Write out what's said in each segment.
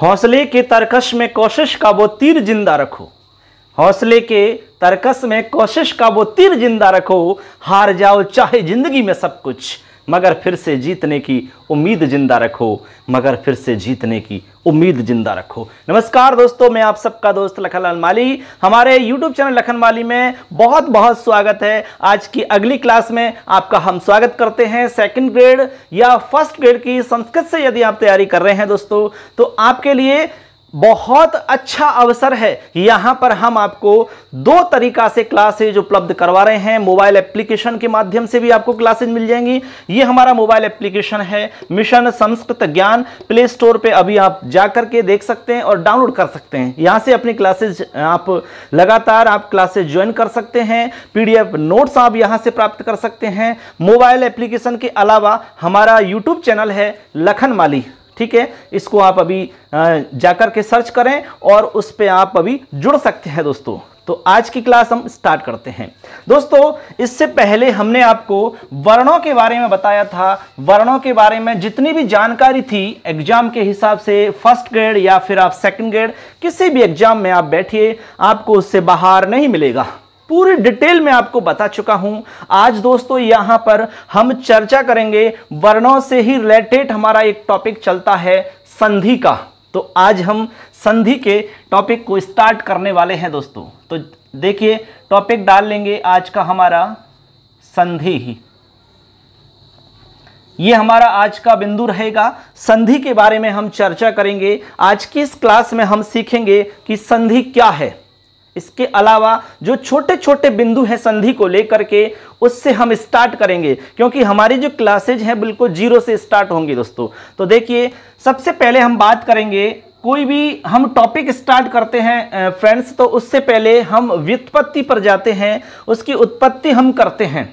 हौसले के तरकश में कोशिश का वो तीर जिंदा रखो हौसले के तरकश में कोशिश का वो तीर जिंदा रखो हार जाओ चाहे जिंदगी में सब कुछ मगर फिर से जीतने की उम्मीद जिंदा रखो मगर फिर से जीतने की उम्मीद जिंदा रखो नमस्कार दोस्तों मैं आप सबका दोस्त लखनलाल माली हमारे यूट्यूब चैनल लखन माली में बहुत बहुत स्वागत है आज की अगली क्लास में आपका हम स्वागत करते हैं सेकंड ग्रेड या फर्स्ट ग्रेड की संस्कृत से यदि आप तैयारी कर रहे हैं दोस्तों तो आपके लिए बहुत अच्छा अवसर है यहां पर हम आपको दो तरीका से क्लासेज उपलब्ध करवा रहे हैं मोबाइल एप्लीकेशन के माध्यम से भी आपको क्लासेज मिल जाएंगी ये हमारा मोबाइल एप्लीकेशन है mission Sanskrit Gyan play store पे अभी आप जाकर के देख सकते हैं और डाउनलोड कर सकते हैं यहां से अपनी क्लासेज आप लगातार आप क्लासेज ज्वाइन कर सकते हैं पी नोट्स आप यहाँ से प्राप्त कर सकते हैं मोबाइल एप्लीकेशन के अलावा हमारा यूट्यूब चैनल है लखन माली ठीक है इसको आप अभी जाकर के सर्च करें और उस पर आप अभी जुड़ सकते हैं दोस्तों तो आज की क्लास हम स्टार्ट करते हैं दोस्तों इससे पहले हमने आपको वर्णों के बारे में बताया था वर्णों के बारे में जितनी भी जानकारी थी एग्जाम के हिसाब से फर्स्ट ग्रेड या फिर आप सेकंड ग्रेड किसी भी एग्जाम में आप बैठिए आपको उससे बाहर नहीं मिलेगा पूरी डिटेल में आपको बता चुका हूं आज दोस्तों यहां पर हम चर्चा करेंगे वर्णों से ही रिलेटेड हमारा एक टॉपिक चलता है संधि का तो आज हम संधि के टॉपिक को स्टार्ट करने वाले हैं दोस्तों तो देखिए टॉपिक डाल लेंगे आज का हमारा संधि ही ये हमारा आज का बिंदु रहेगा संधि के बारे में हम चर्चा करेंगे आज की इस क्लास में हम सीखेंगे कि संधि क्या है इसके अलावा जो छोटे छोटे बिंदु हैं संधि को लेकर के उससे हम स्टार्ट करेंगे क्योंकि हमारी जो क्लासेज हैं बिल्कुल जीरो से स्टार्ट होंगी दोस्तों तो देखिए सबसे पहले हम बात करेंगे कोई भी हम टॉपिक स्टार्ट करते हैं फ्रेंड्स तो उससे पहले हम व्युत्पत्ति पर जाते हैं उसकी उत्पत्ति हम करते हैं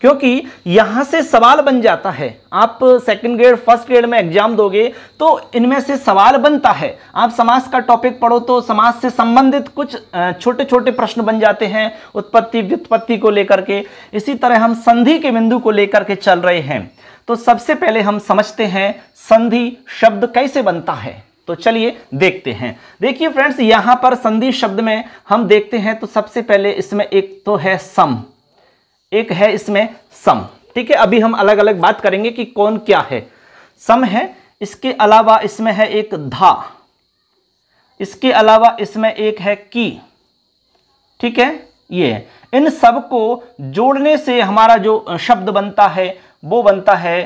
क्योंकि यहां से सवाल बन जाता है आप सेकंड ग्रेड फर्स्ट ग्रेड में एग्जाम दोगे तो इनमें से सवाल बनता है आप समाज का टॉपिक पढ़ो तो समाज से संबंधित कुछ छोटे छोटे प्रश्न बन जाते हैं उत्पत्ति व्युत्पत्ति को लेकर के इसी तरह हम संधि के बिंदु को लेकर के चल रहे हैं तो सबसे पहले हम समझते हैं संधि शब्द कैसे बनता है तो चलिए देखते हैं देखिए फ्रेंड्स यहां पर संधि शब्द में हम देखते हैं तो सबसे पहले इसमें एक तो है सम एक है इसमें सम ठीक है अभी हम अलग अलग बात करेंगे कि कौन क्या है सम है इसके अलावा इसमें है एक धा इसके अलावा इसमें एक है की ठीक है ये इन सब को जोड़ने से हमारा जो शब्द बनता है वो बनता है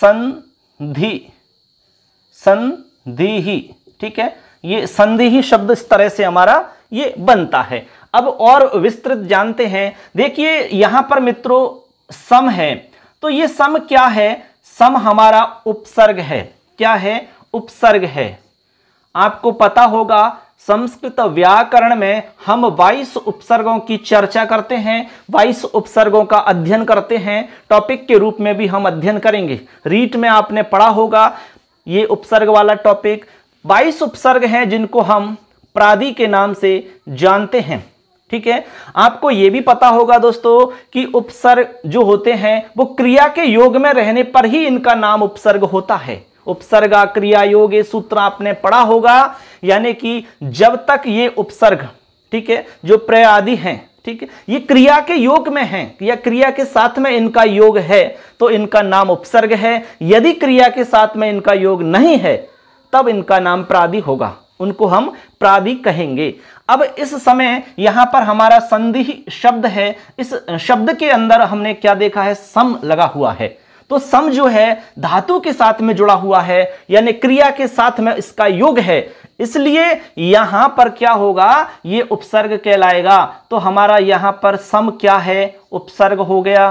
संधि संधि ही ठीक है ये संधि ही शब्द इस तरह से हमारा ये बनता है अब और विस्तृत जानते हैं देखिए यहां पर मित्रों सम है तो ये सम क्या है सम हमारा उपसर्ग है क्या है उपसर्ग है आपको पता होगा संस्कृत व्याकरण में हम 22 उपसर्गों की चर्चा करते हैं 22 उपसर्गों का अध्ययन करते हैं टॉपिक के रूप में भी हम अध्ययन करेंगे रीट में आपने पढ़ा होगा ये उपसर्ग वाला टॉपिक 22 उपसर्ग हैं जिनको हम प्रादि के नाम से जानते हैं ठीक है आपको यह भी पता होगा दोस्तों कि उपसर्ग जो होते हैं वो क्रिया के योग में रहने पर ही इनका नाम उपसर्ग होता है उपसर्ग क्रिया योग ये सूत्र आपने पढ़ा होगा यानी कि जब तक ये उपसर्ग ठीक है जो प्रय आदि है ठीक है ये क्रिया के योग में है या क्रिया के साथ में इनका योग है तो इनका नाम उपसर्ग है यदि क्रिया के साथ में इनका योग नहीं है तब इनका नाम प्रादि होगा उनको हम प्रावि कहेंगे अब इस समय यहां पर हमारा संधि शब्द है इस शब्द के अंदर हमने क्या देखा है सम लगा हुआ है तो सम जो है धातु के साथ में जुड़ा हुआ है यानी क्रिया के साथ में इसका योग है इसलिए यहां पर क्या होगा ये उपसर्ग कहलाएगा तो हमारा यहां पर सम क्या है उपसर्ग हो गया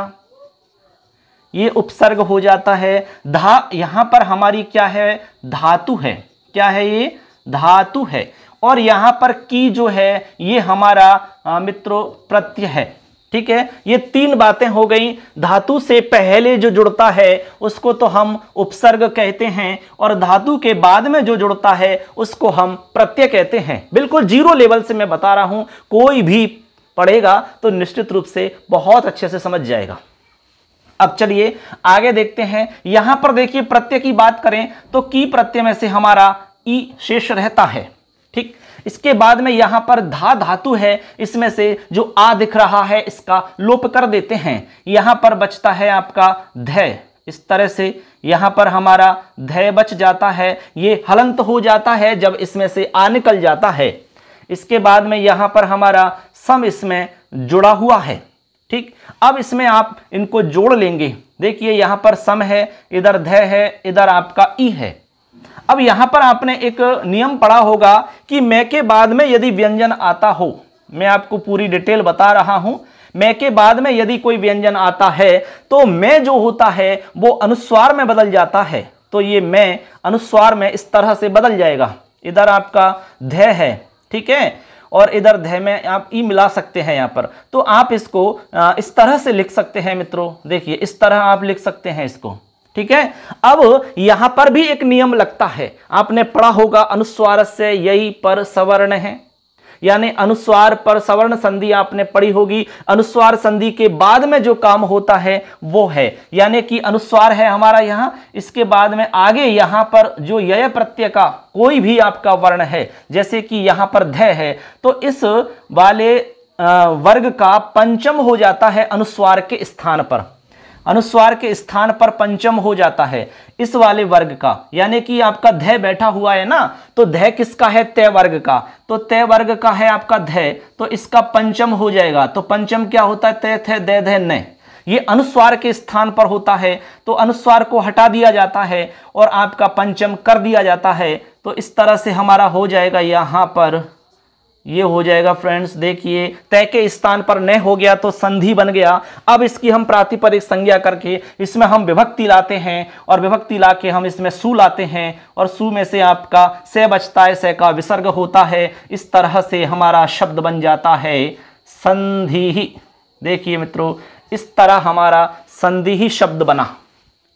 ये उपसर्ग हो जाता है धा यहां पर हमारी क्या है धातु है क्या है ये धातु है और यहां पर की जो है ये हमारा मित्रों प्रत्यय है ठीक है ये तीन बातें हो गई धातु से पहले जो जुड़ता है उसको तो हम उपसर्ग कहते हैं और धातु के बाद में जो जुड़ता है उसको हम प्रत्यय कहते हैं बिल्कुल जीरो लेवल से मैं बता रहा हूं कोई भी पढ़ेगा तो निश्चित रूप से बहुत अच्छे से समझ जाएगा अब चलिए आगे देखते हैं यहां पर देखिए प्रत्यय की बात करें तो की प्रत्यय में से हमारा ई शेष रहता है ठीक इसके बाद में यहां पर धा धातु है इसमें से जो आ दिख रहा है इसका लोप कर देते हैं यहां पर बचता है आपका धय इस तरह से यहां पर हमारा धय बच जाता है ये हलंत हो जाता है जब इसमें से आ निकल जाता है इसके बाद में यहां पर हमारा सम इसमें जुड़ा हुआ है ठीक अब इसमें आप इनको जोड़ लेंगे देखिए यहां पर सम है इधर धय है इधर आपका ई है अब यहां पर आपने एक नियम पढ़ा होगा कि मैं के बाद में यदि व्यंजन आता हो मैं आपको पूरी डिटेल बता रहा हूं मैं के बाद में यदि कोई व्यंजन आता है तो मैं जो होता है वो अनुस्वार में बदल जाता है तो ये मैं अनुस्वार में इस तरह से बदल जाएगा इधर आपका धय है ठीक है और इधर धय में आप ई मिला सकते हैं यहां पर तो आप इसको इस तरह से लिख सकते हैं मित्रों देखिए इस तरह आप लिख सकते हैं इसको ठीक है अब यहां पर भी एक नियम लगता है आपने पढ़ा होगा अनुस्वार से यही पर सवर्ण है यानी अनुस्वार पर सवर्ण संधि आपने पढ़ी होगी अनुस्वार संधि के बाद में जो काम होता है वो है यानी कि अनुस्वार है हमारा यहां इसके बाद में आगे यहां पर जो यय प्रत्यय का कोई भी आपका वर्ण है जैसे कि यहां पर धय है तो इस वाले वर्ग का पंचम हो जाता है अनुस्वार के स्थान पर अनुस्वार के स्थान पर पंचम हो जाता है इस वाले वर्ग का यानी कि आपका धय बैठा हुआ है ना तो धय किसका है तय वर्ग का तो तय वर्ग का है आपका धय तो इसका पंचम हो जाएगा तो पंचम क्या होता है तय थे दय धय न ये अनुस्वार के स्थान पर होता है तो अनुस्वार को हटा दिया जाता है और आपका पंचम कर दिया जाता है तो इस तरह से हमारा हो जाएगा यहां पर ये हो जाएगा फ्रेंड्स देखिए तय के स्थान पर न हो गया तो संधि बन गया अब इसकी हम प्रातिपदिक संज्ञा करके इसमें हम विभक्ति लाते हैं और विभक्ति ला के हम इसमें सु लाते हैं और सु में से आपका से बचता है से का विसर्ग होता है इस तरह से हमारा शब्द बन जाता है संधि ही देखिए मित्रों इस तरह हमारा संधि ही शब्द बना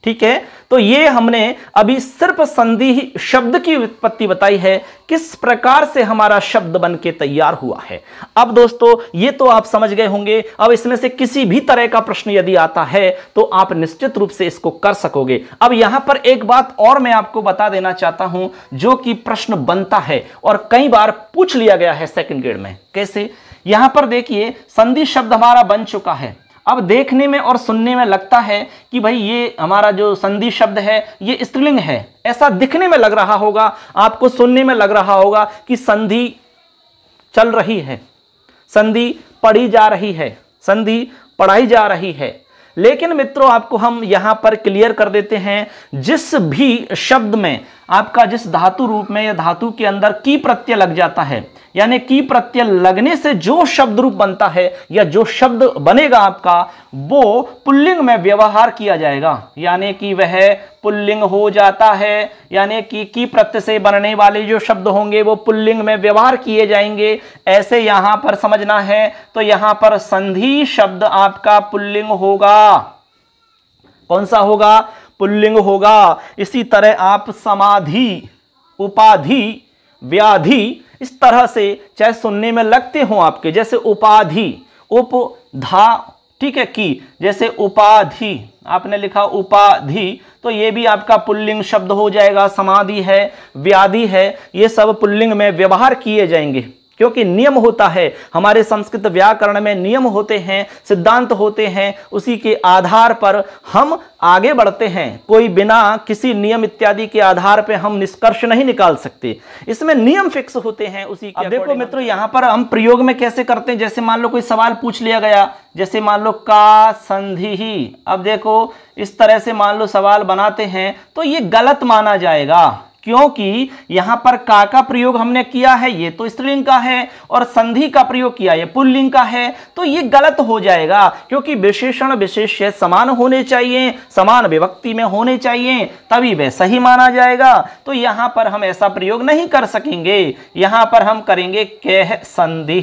ठीक है तो ये हमने अभी सिर्फ संधि शब्द की उत्पत्ति बताई है किस प्रकार से हमारा शब्द बन के तैयार हुआ है अब दोस्तों ये तो आप समझ गए होंगे अब इसमें से किसी भी तरह का प्रश्न यदि आता है तो आप निश्चित रूप से इसको कर सकोगे अब यहां पर एक बात और मैं आपको बता देना चाहता हूं जो कि प्रश्न बनता है और कई बार पूछ लिया गया है सेकेंड ग्रेड में कैसे यहां पर देखिए संधि शब्द हमारा बन चुका है अब देखने में और सुनने में लगता है कि भाई ये हमारा जो संधि शब्द है ये स्त्रीलिंग है ऐसा दिखने में लग रहा होगा आपको सुनने में लग रहा होगा कि संधि चल रही है संधि पढ़ी जा रही है संधि पढ़ाई जा रही है लेकिन मित्रों आपको हम यहां पर क्लियर कर देते हैं जिस भी शब्द में आपका जिस धातु रूप में या धातु के अंदर की प्रत्यय लग जाता है यानी की प्रत्यय लगने से जो शब्द रूप बनता है या जो शब्द बनेगा आपका वो पुल्लिंग में व्यवहार किया जाएगा यानी कि वह पुल्लिंग हो जाता है यानी कि की प्रत्यय से बनने वाले जो शब्द होंगे वो पुल्लिंग में व्यवहार किए जाएंगे ऐसे यहां पर समझना है तो यहां पर संधि शब्द आपका पुल्लिंग होगा कौन सा होगा पुल्लिंग होगा इसी तरह आप समाधि उपाधि व्याधि इस तरह से चाहे सुनने में लगते हों आपके जैसे उपाधि उप धा ठीक है की जैसे उपाधि आपने लिखा उपाधि तो ये भी आपका पुल्लिंग शब्द हो जाएगा समाधि है व्याधि है ये सब पुल्लिंग में व्यवहार किए जाएंगे क्योंकि नियम होता है हमारे संस्कृत व्याकरण में नियम होते हैं सिद्धांत होते हैं उसी के आधार पर हम आगे बढ़ते हैं कोई बिना किसी नियम इत्यादि के आधार पर हम निष्कर्ष नहीं निकाल सकते इसमें नियम फिक्स होते हैं उसी के देखो मित्रों यहां पर हम प्रयोग में कैसे करते हैं जैसे मान लो कोई सवाल पूछ लिया गया जैसे मान लो का संधि ही अब देखो इस तरह से मान लो सवाल बनाते हैं तो ये गलत माना जाएगा क्योंकि यहां पर का का प्रयोग हमने किया है ये तो स्त्रीलिंग का है और संधि का प्रयोग किया ये पुल्लिंग का है तो ये गलत हो जाएगा क्योंकि विशेषण विशेष समान होने चाहिए समान विभक्ति में होने चाहिए तभी वह सही माना जाएगा तो यहां पर हम ऐसा प्रयोग नहीं कर सकेंगे यहां पर हम करेंगे कह संधि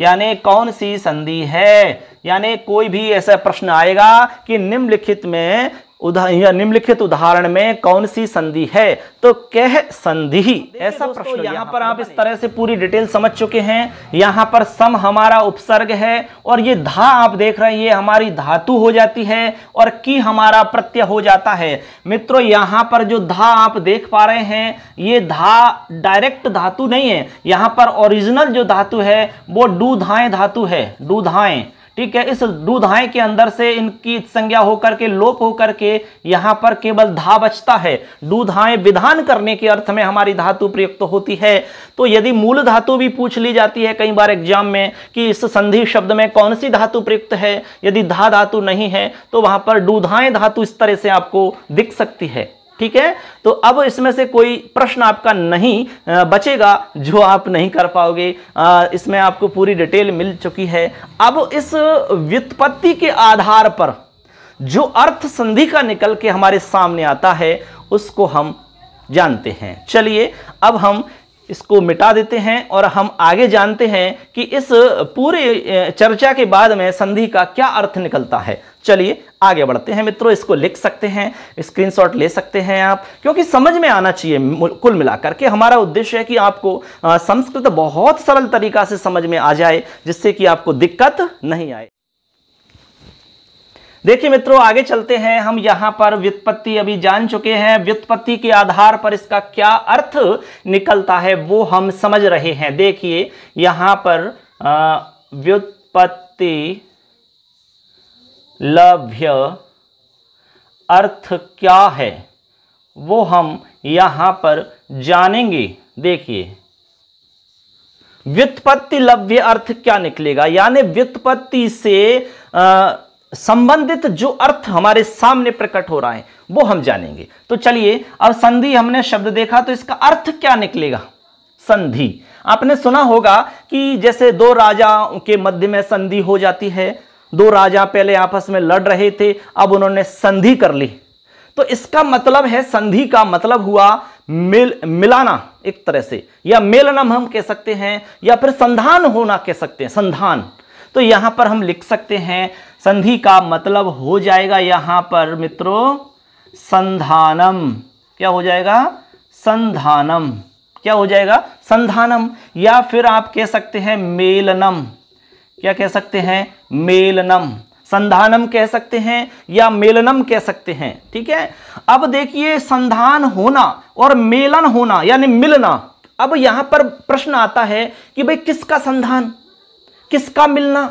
यानी कौन सी संधि है यानी कोई भी ऐसा प्रश्न आएगा कि निम्नलिखित में उदाहरण निम्नलिखित उदाहरण में कौन सी संधि है तो कह संधि ऐसा प्रश्न यहाँ पर आप इस तरह से पूरी डिटेल समझ चुके हैं यहाँ पर सम हमारा उपसर्ग है और ये धा आप देख रहे हैं ये हमारी धातु हो जाती है और की हमारा प्रत्यय हो जाता है मित्रों यहाँ पर जो धा आप देख पा रहे हैं ये धा डायरेक्ट धातु नहीं है यहाँ पर ओरिजिनल जो धातु है वो डू धाएं धातु है डू धाएं ठीक है इस दुधाएं के अंदर से इनकी संज्ञा होकर के लोप होकर के यहाँ पर केवल धा बचता है दुधाएं विधान करने के अर्थ में हमारी धातु प्रयुक्त तो होती है तो यदि मूल धातु भी पूछ ली जाती है कई बार एग्जाम में कि इस संधि शब्द में कौन सी धातु प्रयुक्त है यदि धा धातु नहीं है तो वहां पर दुधाएं धातु इस तरह से आपको दिख सकती है ठीक है तो अब इसमें से कोई प्रश्न आपका नहीं बचेगा जो आप नहीं कर पाओगे इसमें आपको पूरी डिटेल मिल चुकी है अब इस व्युत्पत्ति के आधार पर जो अर्थ संधि का निकल के हमारे सामने आता है उसको हम जानते हैं चलिए अब हम इसको मिटा देते हैं और हम आगे जानते हैं कि इस पूरे चर्चा के बाद में संधि का क्या अर्थ निकलता है चलिए आगे बढ़ते हैं मित्रों इसको लिख सकते हैं स्क्रीनशॉट ले सकते हैं आप क्योंकि समझ में आना चाहिए कुल मिलाकर के हमारा उद्देश्य है कि आपको संस्कृत बहुत सरल तरीका से समझ में आ जाए जिससे कि आपको दिक्कत नहीं आए देखिए मित्रों आगे चलते हैं हम यहां पर व्युत्पत्ति अभी जान चुके हैं व्युत्पत्ति के आधार पर इसका क्या अर्थ निकलता है वो हम समझ रहे हैं देखिए यहां पर व्युत्पत्ति लभ्य अर्थ क्या है वो हम यहाँ पर जानेंगे देखिए व्युत्पत्ति लभ्य अर्थ क्या निकलेगा यानी व्युत्पत्ति से संबंधित जो अर्थ हमारे सामने प्रकट हो रहा है वो हम जानेंगे तो चलिए अब संधि हमने शब्द देखा तो इसका अर्थ क्या निकलेगा संधि आपने सुना होगा कि जैसे दो राजा के मध्य में संधि हो जाती है दो राजा पहले आपस में लड़ रहे थे अब उन्होंने संधि कर ली तो इसका मतलब है संधि का मतलब हुआ मिल मिलाना एक तरह से या मेलनम हम कह सकते हैं या फिर संधान होना कह सकते हैं संधान तो यहां पर हम लिख सकते हैं संधि का मतलब हो जाएगा यहां पर मित्रों संधानम क्या हो जाएगा संधानम क्या हो जाएगा संधानम या फिर आप कह सकते हैं मेलनम क्या कह सकते हैं मेलनम संधानम कह सकते हैं या मेलनम कह सकते हैं ठीक है अब देखिए संधान होना और मेलन होना यानी मिलना अब यहां पर प्रश्न आता है कि भाई किसका संधान किसका मिलना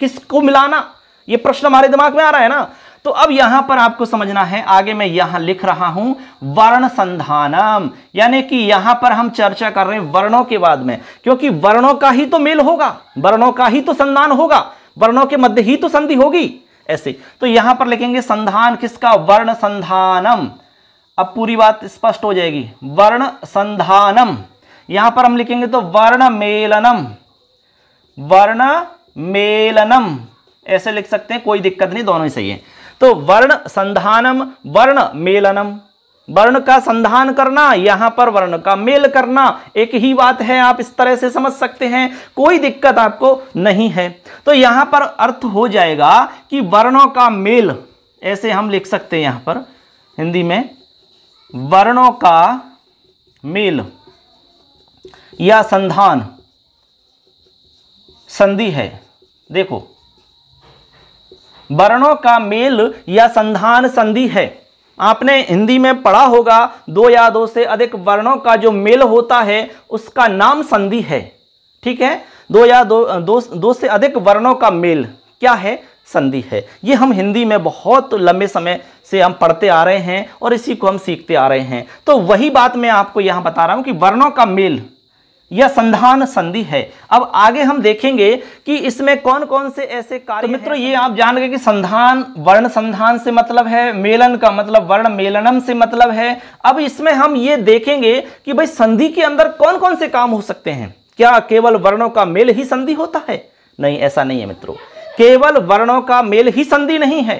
किसको मिलाना ये प्रश्न हमारे दिमाग में आ रहा है ना तो अब यहां पर आपको समझना है आगे मैं यहां लिख रहा हूं वर्ण संधानम यानी कि यहां पर हम चर्चा कर रहे हैं वर्णों के बाद में क्योंकि वर्णों का ही तो मेल होगा वर्णों का ही तो संधान होगा वर्णों के मध्य ही तो संधि होगी ऐसे तो यहां पर लिखेंगे संधान किसका वर्ण संधानम अब पूरी बात स्पष्ट हो जाएगी वर्ण संधानम यहां पर हम लिखेंगे तो वर्ण मेलनम वर्ण मेलनम ऐसे लिख सकते हैं कोई दिक्कत नहीं दोनों ही सही है तो वर्ण संधानम वर्ण मेलनम वर्ण का संधान करना यहां पर वर्ण का मेल करना एक ही बात है आप इस तरह से समझ सकते हैं कोई दिक्कत आपको नहीं है तो यहां पर अर्थ हो जाएगा कि वर्णों का मेल ऐसे हम लिख सकते हैं यहां पर हिंदी में वर्णों का मेल या संधान संधि है देखो वर्णों का मेल या संधान संधि है आपने हिंदी में पढ़ा होगा दो या दो से अधिक वर्णों का जो मेल होता है उसका नाम संधि है ठीक है दो या दो दो, दो से अधिक वर्णों का मेल क्या है संधि है ये हम हिंदी में बहुत लंबे समय से हम पढ़ते आ रहे हैं और इसी को हम सीखते आ रहे हैं तो वही बात मैं आपको यहां बता रहा हूं कि वर्णों का मेल यह संधान संधि है अब आगे हम देखेंगे कि इसमें कौन कौन से ऐसे कार्य तो मित्रों ये आप जान गए कि संधान वर्ण संधान से मतलब है मेलन का मतलब वर्ण मेलनम से मतलब है अब इसमें हम ये देखेंगे कि भाई संधि के अंदर कौन कौन से काम हो सकते हैं क्या केवल वर्णों का मेल ही संधि होता है नहीं ऐसा नहीं है मित्रों केवल वर्णों का मेल ही संधि नहीं है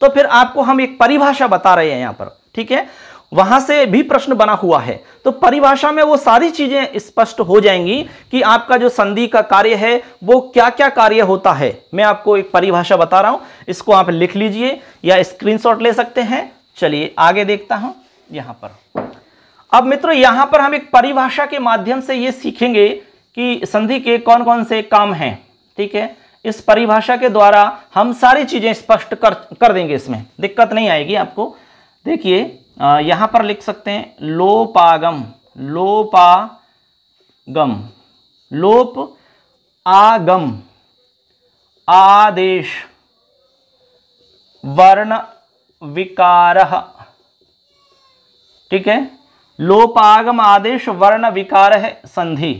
तो फिर आपको हम एक परिभाषा बता रहे हैं यहां पर ठीक है वहां से भी प्रश्न बना हुआ है तो परिभाषा में वो सारी चीजें स्पष्ट हो जाएंगी कि आपका जो संधि का कार्य है वो क्या क्या कार्य होता है मैं आपको एक परिभाषा बता रहा हूं इसको आप लिख लीजिए या स्क्रीनशॉट ले सकते हैं चलिए आगे देखता हूं यहां पर अब मित्रों यहां पर हम एक परिभाषा के माध्यम से ये सीखेंगे कि संधि के कौन कौन से काम हैं ठीक है इस परिभाषा के द्वारा हम सारी चीजें स्पष्ट कर कर देंगे इसमें दिक्कत नहीं आएगी आपको देखिए यहाँ पर लिख सकते हैं लोपागम लोपागम लोप आगम आदेश वर्ण विकार ठीक है लोपागम आदेश वर्ण विकार है संधि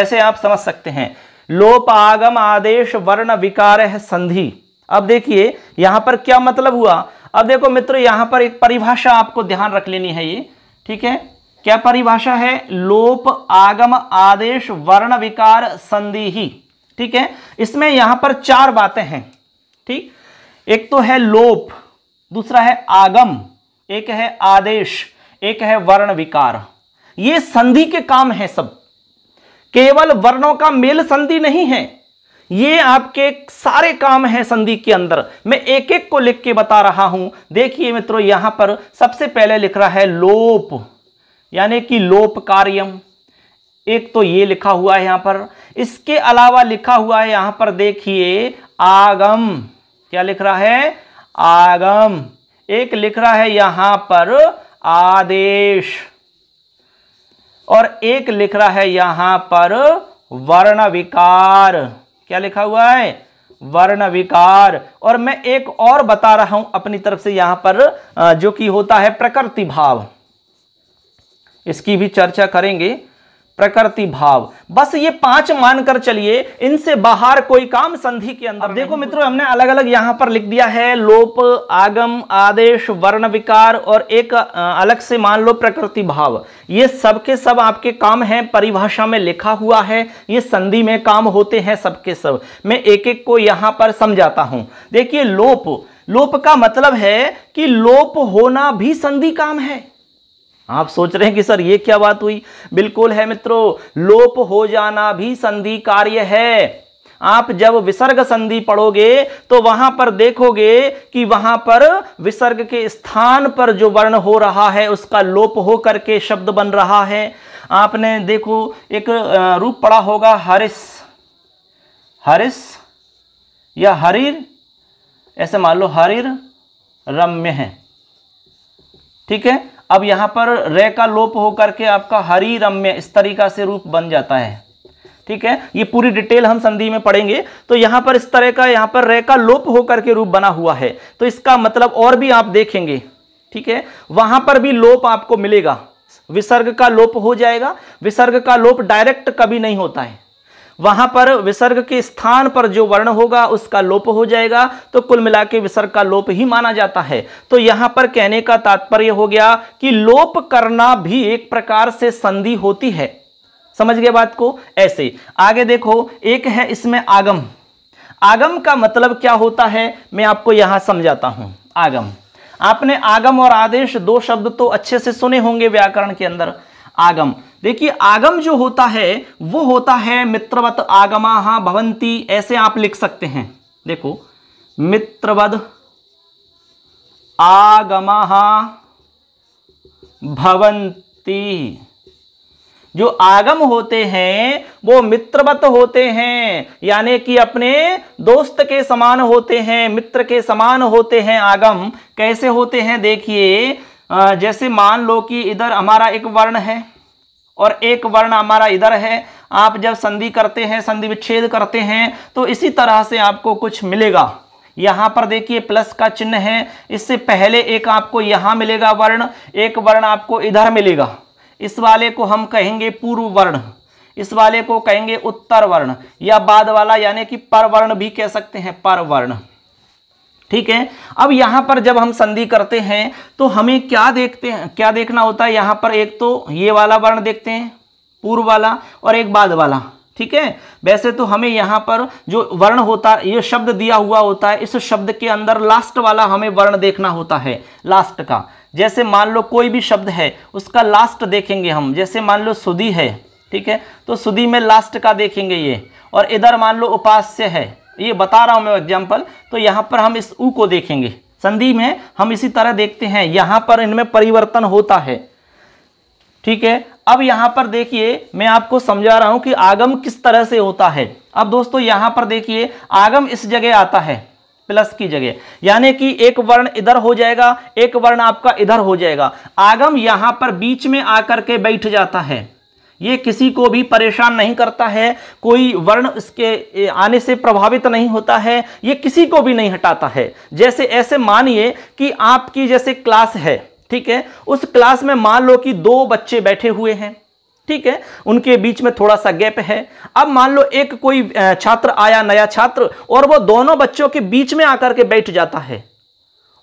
ऐसे आप समझ सकते हैं लोपागम आदेश वर्ण विकार है संधि अब देखिए यहां पर क्या मतलब हुआ अब देखो मित्रों यहां पर एक परिभाषा आपको ध्यान रख लेनी है ये ठीक है क्या परिभाषा है लोप आगम आदेश वर्ण विकार संधि ही ठीक है इसमें यहां पर चार बातें हैं ठीक एक तो है लोप दूसरा है आगम एक है आदेश एक है वर्ण विकार ये संधि के काम है सब केवल वर्णों का मेल संधि नहीं है ये आपके सारे काम हैं संधि के अंदर मैं एक एक को लिख के बता रहा हूं देखिए मित्रों यहां पर सबसे पहले लिख रहा है लोप यानी कि लोप कार्यम एक तो ये लिखा हुआ है यहां पर इसके अलावा लिखा हुआ है यहां पर देखिए आगम क्या लिख रहा है आगम एक लिख रहा है यहां पर आदेश और एक लिख रहा है यहां पर वर्ण विकार क्या लिखा हुआ है वर्ण विकार और मैं एक और बता रहा हूं अपनी तरफ से यहां पर जो कि होता है प्रकृति भाव इसकी भी चर्चा करेंगे प्रकृति भाव बस ये पांच मानकर चलिए इनसे बाहर कोई काम संधि के अंदर देखो मित्रों हमने अलग अलग यहां पर लिख दिया है लोप आगम आदेश वर्ण विकार और एक अलग से मान लो प्रकृति भाव ये सब के सब आपके काम हैं परिभाषा में लिखा हुआ है ये संधि में काम होते हैं सबके सब मैं एक एक को यहां पर समझाता हूं देखिए लोप लोप का मतलब है कि लोप होना भी संधि काम है आप सोच रहे हैं कि सर ये क्या बात हुई बिल्कुल है मित्रों लोप हो जाना भी संधि कार्य है आप जब विसर्ग संधि पढ़ोगे तो वहां पर देखोगे कि वहां पर विसर्ग के स्थान पर जो वर्ण हो रहा है उसका लोप हो करके शब्द बन रहा है आपने देखो एक रूप पढ़ा होगा हरिस हरिस या हरिर ऐसे मान लो हरिर रम्य है ठीक है अब यहाँ पर रे का लोप होकर के आपका हरी रम्य इस तरीका से रूप बन जाता है ठीक है ये पूरी डिटेल हम संधि में पढ़ेंगे तो यहां पर इस तरह का यहां पर रे का लोप होकर के रूप बना हुआ है तो इसका मतलब और भी आप देखेंगे ठीक है वहां पर भी लोप आपको मिलेगा विसर्ग का लोप हो जाएगा विसर्ग का लोप डायरेक्ट कभी नहीं होता है वहां पर विसर्ग के स्थान पर जो वर्ण होगा उसका लोप हो जाएगा तो कुल मिला के विसर्ग का लोप ही माना जाता है तो यहां पर कहने का तात्पर्य हो गया कि लोप करना भी एक प्रकार से संधि होती है समझ गए बात को ऐसे आगे देखो एक है इसमें आगम आगम का मतलब क्या होता है मैं आपको यहां समझाता हूं आगम आपने आगम और आदेश दो शब्द तो अच्छे से सुने होंगे व्याकरण के अंदर आगम देखिए आगम जो होता है वो होता है मित्रवत आगमा भवंती ऐसे आप लिख सकते हैं देखो मित्रवद आगमा भवंती जो आगम होते हैं वो मित्रवत होते हैं यानी कि अपने दोस्त के समान होते हैं मित्र के समान होते हैं आगम कैसे होते हैं देखिए जैसे मान लो कि इधर हमारा एक वर्ण है और एक वर्ण हमारा इधर है आप जब संधि करते हैं संधि विच्छेद करते हैं तो इसी तरह से आपको कुछ मिलेगा यहाँ पर देखिए प्लस का चिन्ह है इससे पहले एक आपको यहाँ मिलेगा वर्ण एक वर्ण आपको इधर मिलेगा इस वाले को हम कहेंगे पूर्व वर्ण इस वाले को कहेंगे उत्तर वर्ण या बाद वाला यानी कि परवर्ण भी कह सकते हैं परवर्ण ठीक है अब यहाँ पर जब हम संधि करते हैं तो हमें क्या देखते हैं क्या देखना होता है यहाँ पर एक तो ये वाला वर्ण देखते हैं पूर्व वाला और एक बाद वाला ठीक है वैसे तो हमें यहाँ पर जो वर्ण होता है ये शब्द दिया हुआ होता है इस शब्द के अंदर लास्ट वाला हमें वर्ण देखना होता है लास्ट का जैसे मान लो कोई भी शब्द है उसका लास्ट देखेंगे हम जैसे मान लो सुधी है ठीक है तो सुधी में लास्ट का देखेंगे ये और इधर मान लो उपास्य है ये बता रहा हूँ मैं एग्जाम्पल तो यहाँ पर हम इस ऊ को देखेंगे संधि में हम इसी तरह देखते हैं यहाँ पर इनमें परिवर्तन होता है ठीक है अब यहाँ पर देखिए मैं आपको समझा रहा हूँ कि आगम किस तरह से होता है अब दोस्तों यहाँ पर देखिए आगम इस जगह आता है प्लस की जगह यानी कि एक वर्ण इधर हो जाएगा एक वर्ण आपका इधर हो जाएगा आगम यहां पर बीच में आकर के बैठ जाता है ये किसी को भी परेशान नहीं करता है कोई वर्ण इसके आने से प्रभावित नहीं होता है ये किसी को भी नहीं हटाता है जैसे ऐसे मानिए कि आपकी जैसे क्लास है ठीक है उस क्लास में मान लो कि दो बच्चे बैठे हुए हैं ठीक है उनके बीच में थोड़ा सा गैप है अब मान लो एक कोई छात्र आया नया छात्र और वो दोनों बच्चों के बीच में आकर के बैठ जाता है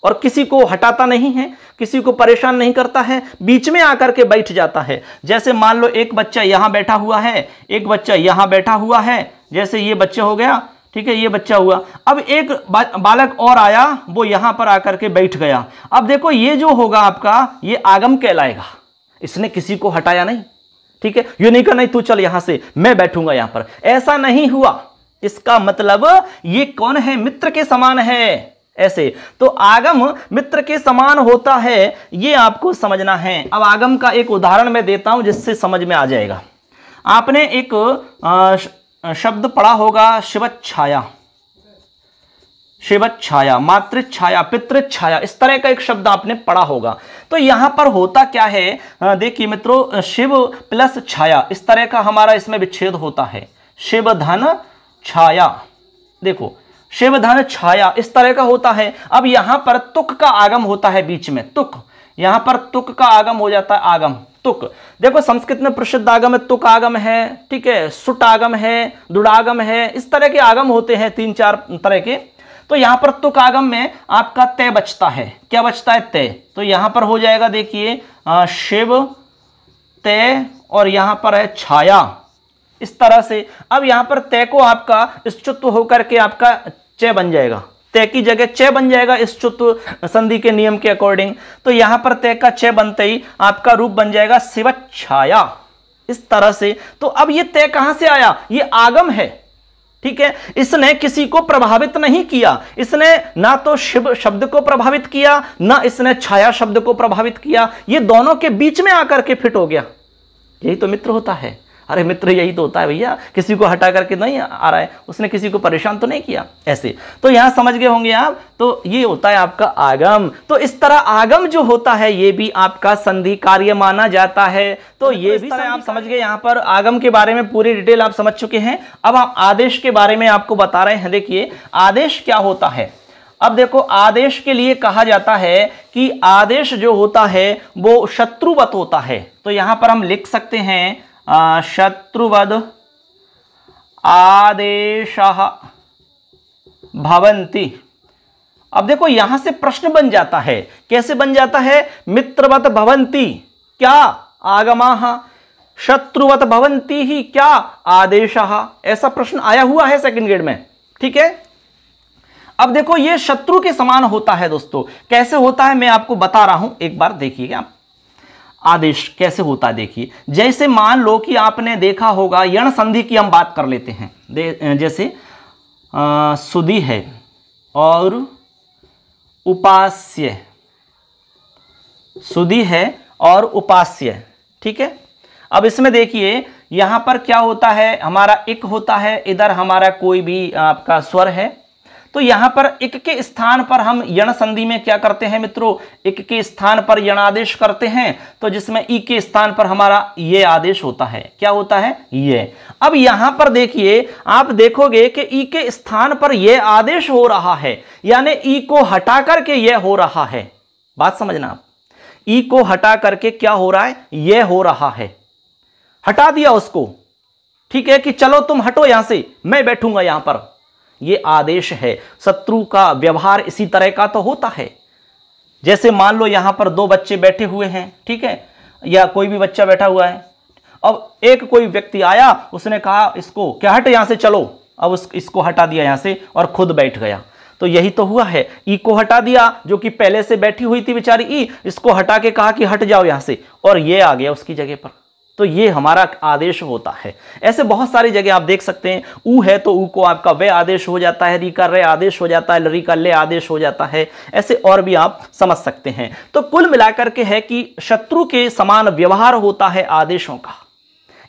और किसी को हटाता नहीं है किसी को परेशान नहीं करता है बीच में आकर के बैठ जाता है जैसे मान लो एक बच्चा यहां बैठा हुआ है एक बच्चा यहां बैठा हुआ है जैसे ये बच्चा हो गया ठीक है ये बच्चा हुआ अब एक बा, बालक और आया वो यहां पर आकर के बैठ गया अब देखो ये जो होगा आपका ये आगम कहलाएगा इसने किसी को हटाया नहीं ठीक है ये नहीं कहा नहीं तू चल यहां से मैं बैठूंगा यहां पर ऐसा नहीं हुआ इसका मतलब ये कौन है मित्र के समान है ऐसे तो आगम मित्र के समान होता है ये आपको समझना है अब आगम का एक उदाहरण मैं देता हूं जिससे समझ में आ जाएगा आपने एक शब्द पढ़ा होगा शिव छाया शिवत छाया मातृ छाया पितृ छाया इस तरह का एक शब्द आपने पढ़ा होगा तो यहां पर होता क्या है देखिए मित्रों शिव प्लस छाया इस तरह का हमारा इसमें विच्छेद होता है शिव धन छाया देखो शिवधन छाया इस तरह का होता है अब यहां पर तुक का आगम होता है बीच में तुक यहां पर तुक का आगम हो जाता है आगम तुक देखो संस्कृत में प्रसिद्ध आगम है तुक आगम है ठीक है सुट आगम है दुड़ागम है इस तरह के आगम होते हैं तीन चार तरह के तो यहां पर तुक आगम में आपका तय बचता है क्या बचता है तय तो यहां पर हो जाएगा देखिए शिव तय और यहां पर है छाया इस तरह से अब यहां पर तय को आपका स्तुत्व होकर के आपका चय बन जाएगा तय की जगह चय बन जाएगा इस चुत संधि के नियम के अकॉर्डिंग तो यहां पर तय का चय बनते ही आपका रूप बन जाएगा शिव छाया इस तरह से तो अब यह तय कहां से आया ये आगम है ठीक है इसने किसी को प्रभावित नहीं किया इसने ना तो शिव शब्द को प्रभावित किया ना इसने छाया शब्द को प्रभावित किया ये दोनों के बीच में आकर के फिट हो गया यही तो मित्र होता है अरे मित्र यही तो होता है भैया किसी को हटा करके नहीं आ रहा है उसने किसी को परेशान तो नहीं किया ऐसे तो यहां समझ गए होंगे आप तो ये होता है आपका आगम तो इस तरह आगम जो होता है ये भी आपका संधि कार्य माना जाता है तो ये भी आप समझ गए यहां पर आगम के बारे में पूरी डिटेल आप समझ चुके हैं अब हम आदेश के बारे में आपको बता रहे हैं देखिए आदेश क्या होता है अब देखो आदेश के लिए कहा जाता है कि आदेश जो होता है वो शत्रुवत होता है तो यहां पर हम लिख सकते हैं शत्रुवद आदेश भवंती अब देखो यहां से प्रश्न बन जाता है कैसे बन जाता है मित्रवत भवंती क्या आगमा शत्रुवत भवंती ही क्या आदेश ऐसा प्रश्न आया हुआ है सेकंड ग्रेड में ठीक है अब देखो ये शत्रु के समान होता है दोस्तों कैसे होता है मैं आपको बता रहा हूं एक बार देखिएगा आदेश कैसे होता है देखिए जैसे मान लो कि आपने देखा होगा यण संधि की हम बात कर लेते हैं जैसे आ, सुदी है और उपास्य सुदी है और उपास्य ठीक है अब इसमें देखिए यहां पर क्या होता है हमारा एक होता है इधर हमारा कोई भी आपका स्वर है तो यहां पर एक के स्थान पर हम यण संधि में क्या करते हैं मित्रों एक के स्थान पर यणादेश करते हैं तो जिसमें ई के स्थान पर हमारा ये आदेश होता है क्या होता है ये अब यहां पर देखिए आप देखोगे कि ई के स्थान पर यह आदेश हो रहा है यानी ई को हटा करके यह हो रहा है बात समझना आप ई को हटा करके क्या हो रहा है यह हो रहा है हटा दिया उसको ठीक है कि चलो तुम हटो यहां से मैं बैठूंगा यहां पर ये आदेश है शत्रु का व्यवहार इसी तरह का तो होता है जैसे मान लो यहां पर दो बच्चे बैठे हुए हैं ठीक है या कोई भी बच्चा बैठा हुआ है अब एक कोई व्यक्ति आया उसने कहा इसको क्या हट यहां से चलो अब उस इसको हटा दिया यहां से और खुद बैठ गया तो यही तो हुआ है ई को हटा दिया जो कि पहले से बैठी हुई थी बेचारी ई इसको हटा के कहा कि हट जाओ यहां से और ये आ गया उसकी जगह पर तो ये हमारा आदेश होता है ऐसे बहुत सारी जगह आप देख सकते हैं ऊ है तो ऊ को आपका वे आदेश हो जाता है री रे आदेश हो जाता है लरी का ले आदेश हो जाता है ऐसे और भी आप समझ सकते हैं तो कुल मिलाकर के है कि शत्रु के समान व्यवहार होता है आदेशों का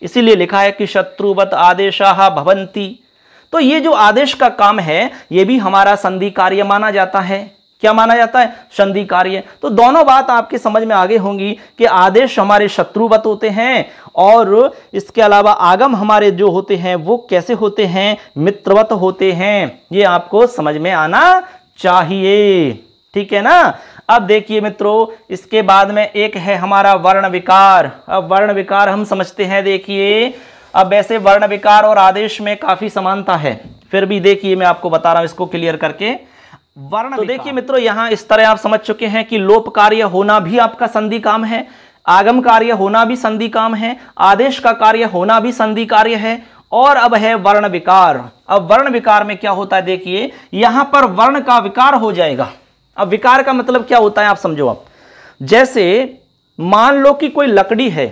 इसीलिए लिखा है कि शत्रुवत आदेशाह भवंती तो ये जो आदेश का काम है ये भी हमारा संधि कार्य माना जाता है क्या माना जाता है संधि कार्य तो दोनों बात आपके समझ में आगे होंगी कि आदेश हमारे शत्रुवत होते हैं और इसके अलावा आगम हमारे जो होते हैं वो कैसे होते हैं मित्रवत होते हैं ये आपको समझ में आना चाहिए ठीक है ना अब देखिए मित्रों इसके बाद में एक है हमारा वर्ण विकार अब वर्ण विकार हम समझते हैं देखिए अब वैसे वर्ण विकार और आदेश में काफ़ी समानता है फिर भी देखिए मैं आपको बता रहा हूं इसको क्लियर करके वर्ण तो देखिए मित्रों यहां इस तरह आप समझ चुके हैं कि लोप कार्य होना भी आपका संधि काम है आगम कार्य होना भी संधि काम है आदेश का कार्य होना भी संधि कार्य है और अब है वर्ण विकार अब वर्ण विकार में क्या होता है देखिए यहां पर वर्ण का विकार हो जाएगा अब विकार का मतलब क्या होता है आप समझो आप जैसे मान लो कि कोई लकड़ी है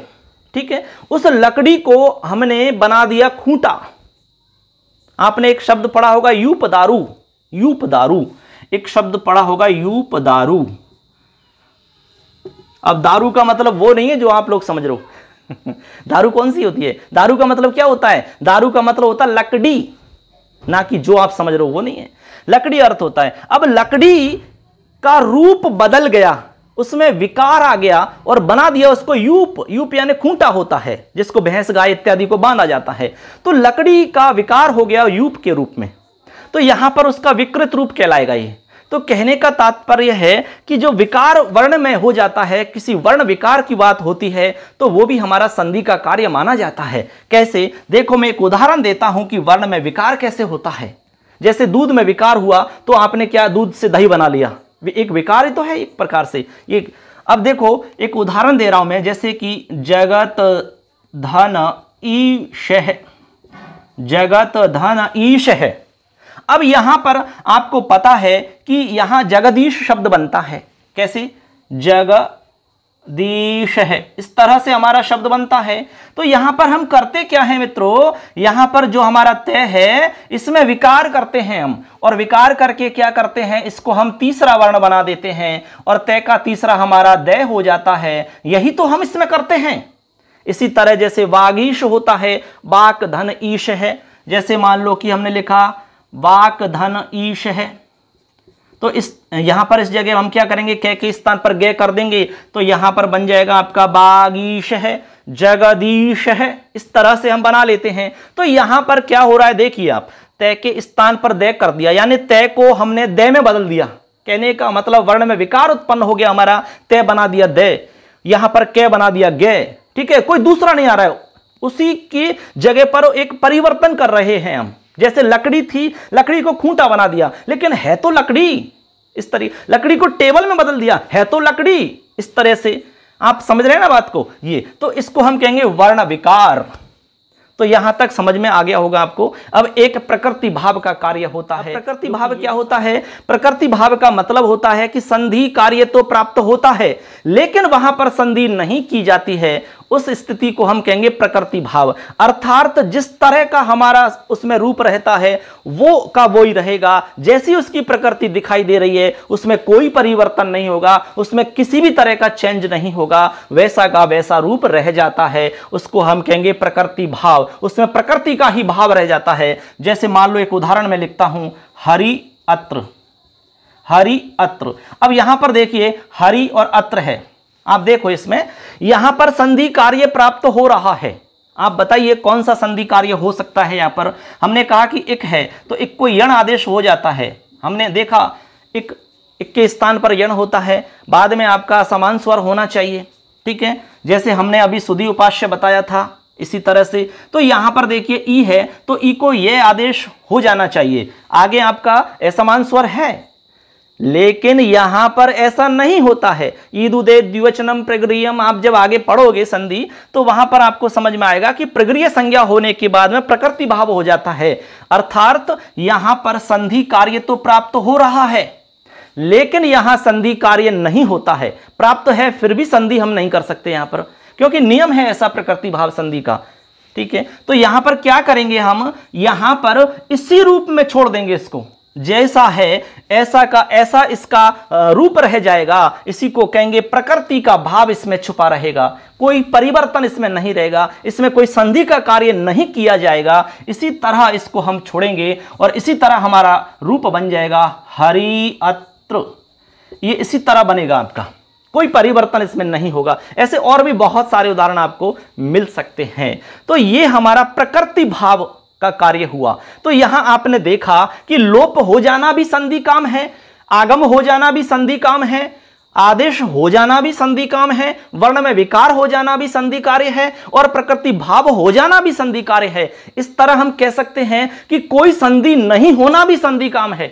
ठीक है उस लकड़ी को हमने बना दिया खूंटा आपने एक शब्द पढ़ा होगा यूप दारू यूप दारू एक शब्द पढ़ा होगा यूप दारू अब दारू का मतलब वो नहीं है जो आप लोग समझ रहे हो दारू कौन सी होती है दारू का मतलब क्या होता है दारू का मतलब होता है लकड़ी ना कि जो आप समझ रहे हो वो नहीं है लकड़ी अर्थ होता है अब लकड़ी का रूप बदल गया उसमें विकार आ गया और बना दिया उसको यूप यूप यानी खूंटा होता है जिसको भैंस गाय इत्यादि को बांधा जाता है तो लकड़ी का विकार हो गया यूप के रूप में तो यहाँ पर उसका विकृत रूप कहलाएगा ये तो कहने का तात्पर्य है कि जो विकार वर्ण में हो जाता है किसी वर्ण विकार की बात होती है तो वो भी हमारा संधि का कार्य माना जाता है कैसे देखो मैं एक उदाहरण देता हूं कि वर्ण में विकार कैसे होता है जैसे दूध में विकार हुआ तो आपने क्या दूध से दही बना लिया एक विकार ही तो है एक प्रकार से ये अब देखो एक उदाहरण दे रहा हूं मैं जैसे कि जगत धन ईश है जगत धन ईश है अब यहां पर आपको पता है कि यहां जगदीश शब्द बनता है कैसे जगदीश है इस तरह से हमारा शब्द बनता है तो यहां पर हम करते क्या है मित्रों यहां पर जो हमारा तय है इसमें विकार करते हैं हम और विकार करके क्या करते हैं इसको हम तीसरा वर्ण बना देते हैं और तय का तीसरा हमारा दय हो जाता है यही तो हम इसमें करते हैं इसी तरह जैसे वागीश होता है बाक धन ईश है जैसे मान लो कि हमने लिखा वाक धन ईश है तो इस यहां पर इस जगह हम क्या करेंगे कै के स्थान पर गय कर देंगे तो यहां पर बन जाएगा आपका बागीश है जगदीश है इस तरह से हम बना लेते हैं तो यहां पर क्या हो रहा है देखिए आप तय के स्थान पर दय कर दिया यानी तय को हमने दय में बदल दिया कहने का मतलब वर्ण में विकार उत्पन्न हो गया हमारा तय बना दिया दय यहां पर कै बना दिया गय ठीक है कोई दूसरा नहीं आ रहा है उसी की जगह पर एक परिवर्तन कर रहे हैं हम जैसे लकड़ी थी लकड़ी को खूंटा बना दिया लेकिन है तो लकड़ी इस तरह लकड़ी को टेबल में बदल दिया है तो लकड़ी इस तरह से आप समझ रहे हैं ना बात को ये तो इसको हम कहेंगे वर्ण विकार तो यहां तक समझ में आ गया होगा आपको अब एक प्रकृति भाव का कार्य होता है प्रकृति भाव तो क्या होता है प्रकृति भाव का मतलब होता है कि संधि कार्य तो प्राप्त होता है लेकिन वहां पर संधि नहीं की जाती है उस स्थिति को हम कहेंगे प्रकृति भाव अर्थात जिस तरह का हमारा उसमें रूप रहता है वो का वो ही रहेगा जैसी उसकी प्रकृति दिखाई दे रही है उसमें कोई परिवर्तन नहीं होगा उसमें किसी भी तरह का चेंज नहीं होगा वैसा का वैसा रूप रह जाता है उसको हम कहेंगे प्रकृति भाव उसमें प्रकृति का ही भाव रह जाता है जैसे मान लो एक उदाहरण में लिखता हूं हरि अत्र हरि अत्र अब यहां पर देखिए हरि और अत्र है आप देखो इसमें यहां पर संधि कार्य प्राप्त हो रहा है आप बताइए कौन सा संधि कार्य हो सकता है यहां पर हमने कहा कि एक है तो एक को यण आदेश हो जाता है हमने देखा एक एक के स्थान पर यण होता है बाद में आपका समान स्वर होना चाहिए ठीक है जैसे हमने अभी सुधी उपास्य बताया था इसी तरह से तो यहां पर देखिए ई है तो ई को यह आदेश हो जाना चाहिए आगे आपका असमान स्वर है लेकिन यहां पर ऐसा नहीं होता है ईद उदय द्विवचनम प्रग्रियम आप जब आगे पढ़ोगे संधि तो वहां पर आपको समझ में आएगा कि प्रग्रिय संज्ञा होने के बाद में प्रकृति भाव हो जाता है अर्थात यहां पर संधि कार्य तो प्राप्त हो रहा है लेकिन यहां संधि कार्य नहीं होता है प्राप्त है फिर भी संधि हम नहीं कर सकते यहां पर क्योंकि नियम है ऐसा प्रकृति भाव संधि का ठीक है तो यहां पर क्या करेंगे हम यहां पर इसी रूप में छोड़ देंगे इसको जैसा है ऐसा का ऐसा इसका रूप रह जाएगा इसी को कहेंगे प्रकृति का भाव इसमें छुपा रहेगा कोई परिवर्तन इसमें नहीं रहेगा इसमें कोई संधि का कार्य नहीं किया जाएगा इसी तरह इसको हम छोड़ेंगे और इसी तरह हमारा रूप बन जाएगा हरि अत्र ये इसी तरह बनेगा आपका कोई परिवर्तन इसमें नहीं होगा ऐसे और भी बहुत सारे उदाहरण आपको मिल सकते हैं तो ये हमारा प्रकृति भाव का कार्य हुआ तो यहां आपने देखा कि लोप हो जाना भी संधि काम है आगम हो जाना भी संधि काम है आदेश हो जाना भी संधि काम है वर्ण में विकार हो जाना भी संधि कार्य है और प्रकृति भाव हो जाना भी संधि कार्य है इस तरह हम कह सकते हैं कि कोई संधि नहीं होना भी संधि काम है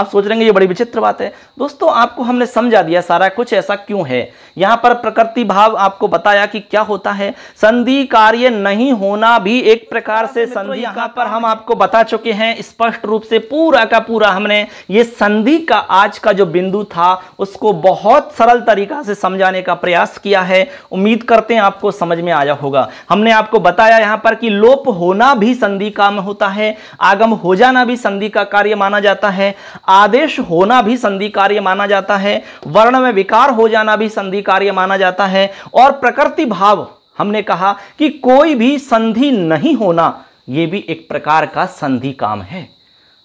आप सोच रहे हैं ये बड़ी विचित्र बात है दोस्तों आपको हमने समझा दिया सारा कुछ ऐसा क्यों है यहाँ पर प्रकृति भाव आपको बताया कि क्या होता है संधि कार्य नहीं होना भी एक प्रकार से संधि का पर हम आपको बता चुके हैं स्पष्ट रूप से पूरा का पूरा हमने ये संधि का आज का जो बिंदु था उसको बहुत सरल तरीका से समझाने का प्रयास किया है उम्मीद करते हैं आपको समझ में आया होगा हमने आपको बताया यहाँ पर कि लोप होना भी संधि का में होता है आगम हो जाना भी संधि का कार्य माना जाता है आदेश होना भी संधि कार्य माना जाता है वर्ण में विकार हो जाना भी संधि कार्य माना जाता है और प्रकृति भाव हमने कहा कि कोई भी संधि नहीं होना यह भी एक प्रकार का संधि काम है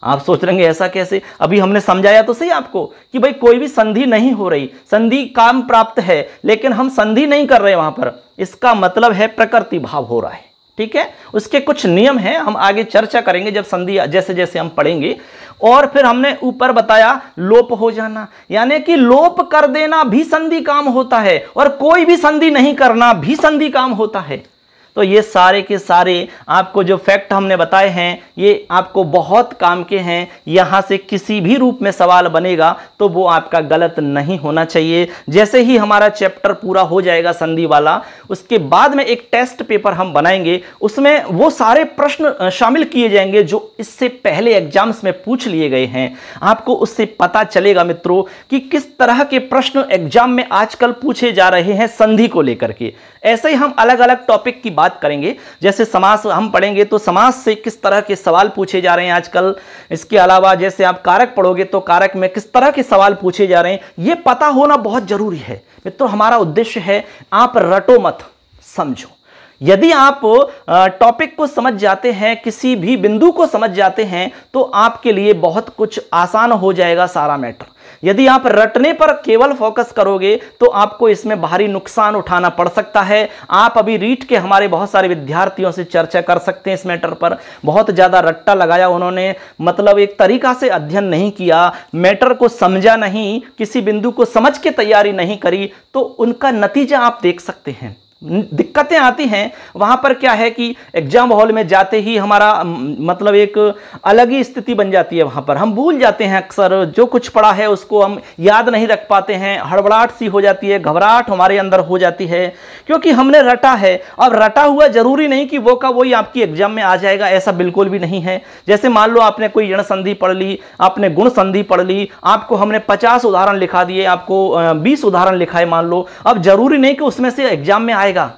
आप सोच रहे ऐसा कैसे अभी हमने समझाया तो सही आपको कि भाई कोई भी संधि नहीं हो रही संधि काम प्राप्त है लेकिन हम संधि नहीं कर रहे वहां पर इसका मतलब है प्रकृति भाव हो रहा है ठीक है उसके कुछ नियम हैं हम आगे चर्चा करेंगे जब संधि जैसे जैसे हम पढ़ेंगे और फिर हमने ऊपर बताया लोप हो जाना यानी कि लोप कर देना भी संधि काम होता है और कोई भी संधि नहीं करना भी संधि काम होता है तो ये सारे के सारे आपको जो फैक्ट हमने बताए हैं ये आपको बहुत काम के हैं यहाँ से किसी भी रूप में सवाल बनेगा तो वो आपका गलत नहीं होना चाहिए जैसे ही हमारा चैप्टर पूरा हो जाएगा संधि वाला उसके बाद में एक टेस्ट पेपर हम बनाएंगे उसमें वो सारे प्रश्न शामिल किए जाएंगे जो इससे पहले एग्जाम्स में पूछ लिए गए हैं आपको उससे पता चलेगा मित्रों कि किस तरह के प्रश्न एग्जाम में आजकल पूछे जा रहे हैं संधि को लेकर के ऐसे ही हम अलग अलग टॉपिक की बात बात करेंगे जैसे समास हम पढ़ेंगे तो समास से किस तरह के सवाल पूछे जा रहे हैं आजकल इसके अलावा जैसे आप कारक पढ़ोगे तो कारक में किस तरह के सवाल पूछे जा रहे हैं ये पता होना बहुत जरूरी है मित्रों हमारा उद्देश्य है आप रटो मत समझो यदि आप टॉपिक को समझ जाते हैं किसी भी बिंदु को समझ जाते हैं तो आपके लिए बहुत कुछ आसान हो जाएगा सारा मैटर यदि आप रटने पर केवल फोकस करोगे तो आपको इसमें भारी नुकसान उठाना पड़ सकता है आप अभी रीट के हमारे बहुत सारे विद्यार्थियों से चर्चा कर सकते हैं इस मैटर पर बहुत ज़्यादा रट्टा लगाया उन्होंने मतलब एक तरीका से अध्ययन नहीं किया मैटर को समझा नहीं किसी बिंदु को समझ के तैयारी नहीं करी तो उनका नतीजा आप देख सकते हैं दिक्कतें आती हैं वहां पर क्या है कि एग्जाम हॉल में जाते ही हमारा मतलब एक अलग ही स्थिति बन जाती है वहां पर हम भूल जाते हैं अक्सर जो कुछ पढ़ा है उसको हम याद नहीं रख पाते हैं हड़बड़ाहट सी हो जाती है घबराहट हमारे अंदर हो जाती है क्योंकि हमने रटा है अब रटा हुआ जरूरी नहीं कि वो का वही आपकी एग्जाम में आ जाएगा ऐसा बिल्कुल भी नहीं है जैसे मान लो आपने कोई यण संधि पढ़ ली आपने गुण संधि पढ़ ली आपको हमने पचास उदाहरण लिखा दिए आपको बीस उदाहरण है मान लो अब जरूरी नहीं कि उसमें से एग्जाम में आए आएगा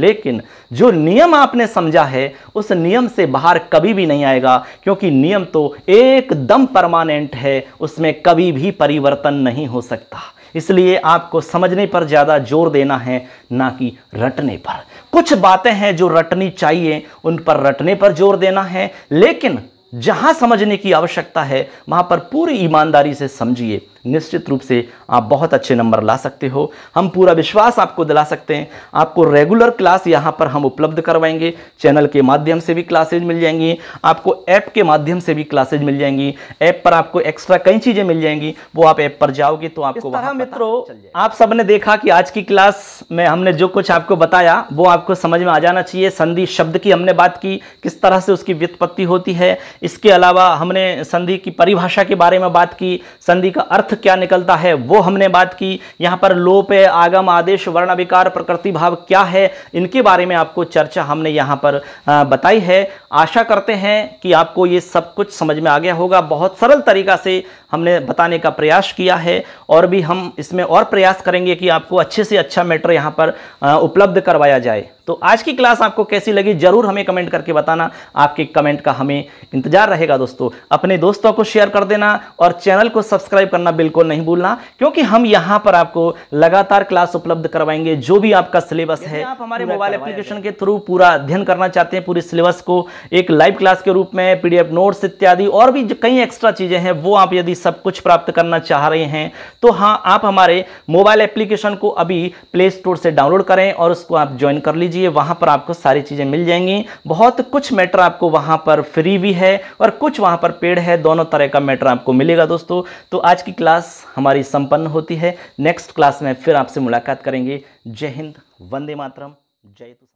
लेकिन जो नियम आपने समझा है उस नियम से बाहर कभी भी नहीं आएगा क्योंकि नियम तो एकदम परमानेंट है उसमें कभी भी परिवर्तन नहीं हो सकता इसलिए आपको समझने पर ज़्यादा जोर देना है ना कि रटने पर कुछ बातें हैं जो रटनी चाहिए उन पर रटने पर जोर देना है लेकिन जहां समझने की आवश्यकता है वहां पर पूरी ईमानदारी से समझिए निश्चित रूप से आप बहुत अच्छे नंबर ला सकते हो हम पूरा विश्वास आपको दिला सकते हैं आपको रेगुलर क्लास यहाँ पर हम उपलब्ध करवाएंगे चैनल के माध्यम से भी क्लासेज मिल जाएंगी आपको ऐप के माध्यम से भी क्लासेज मिल जाएंगी ऐप पर आपको एक्स्ट्रा कई चीज़ें मिल जाएंगी वो आप ऐप पर जाओगे तो आपको वहाँ मित्रों आप सबने देखा कि आज की क्लास में हमने जो कुछ आपको बताया वो आपको समझ में आ जाना चाहिए संधि शब्द की हमने बात की किस तरह से उसकी व्युत्पत्ति होती है इसके अलावा हमने संधि की परिभाषा के बारे में बात की संधि का अर्थ अर्थ क्या निकलता है वो हमने बात की यहाँ पर लोप आगम आदेश वर्ण अभिकार प्रकृति भाव क्या है इनके बारे में आपको चर्चा हमने यहाँ पर बताई है आशा करते हैं कि आपको ये सब कुछ समझ में आ गया होगा बहुत सरल तरीका से हमने बताने का प्रयास किया है और भी हम इसमें और प्रयास करेंगे कि आपको अच्छे से अच्छा मैटर यहाँ पर उपलब्ध करवाया जाए तो आज की क्लास आपको कैसी लगी ज़रूर हमें कमेंट करके बताना आपके कमेंट का हमें इंतजार रहेगा दोस्तों अपने दोस्तों को शेयर कर देना और चैनल को सब्सक्राइब करना बिल्कुल नहीं भूलना क्योंकि हम यहाँ पर आपको लगातार क्लास उपलब्ध करवाएंगे जो भी आपका सिलेबस है आप हमारे मोबाइल एप्लीकेशन के थ्रू पूरा अध्ययन करना चाहते हैं पूरी सिलेबस को एक लाइव क्लास के रूप में पीडीएफ नोट्स इत्यादि और भी कई एक्स्ट्रा चीज़ें हैं वो आप यदि सब कुछ प्राप्त करना चाह रहे हैं तो हाँ आप हमारे मोबाइल एप्लीकेशन को अभी प्ले स्टोर से डाउनलोड करें और उसको आप ज्वाइन कर लीजिए वहाँ पर आपको सारी चीज़ें मिल जाएंगी बहुत कुछ मैटर आपको वहाँ पर फ्री भी है और कुछ वहाँ पर पेड है दोनों तरह का मैटर आपको मिलेगा दोस्तों तो आज की क्लास हमारी संपन्न होती है नेक्स्ट क्लास में फिर आपसे मुलाकात करेंगे जय हिंद वंदे मातरम जय तो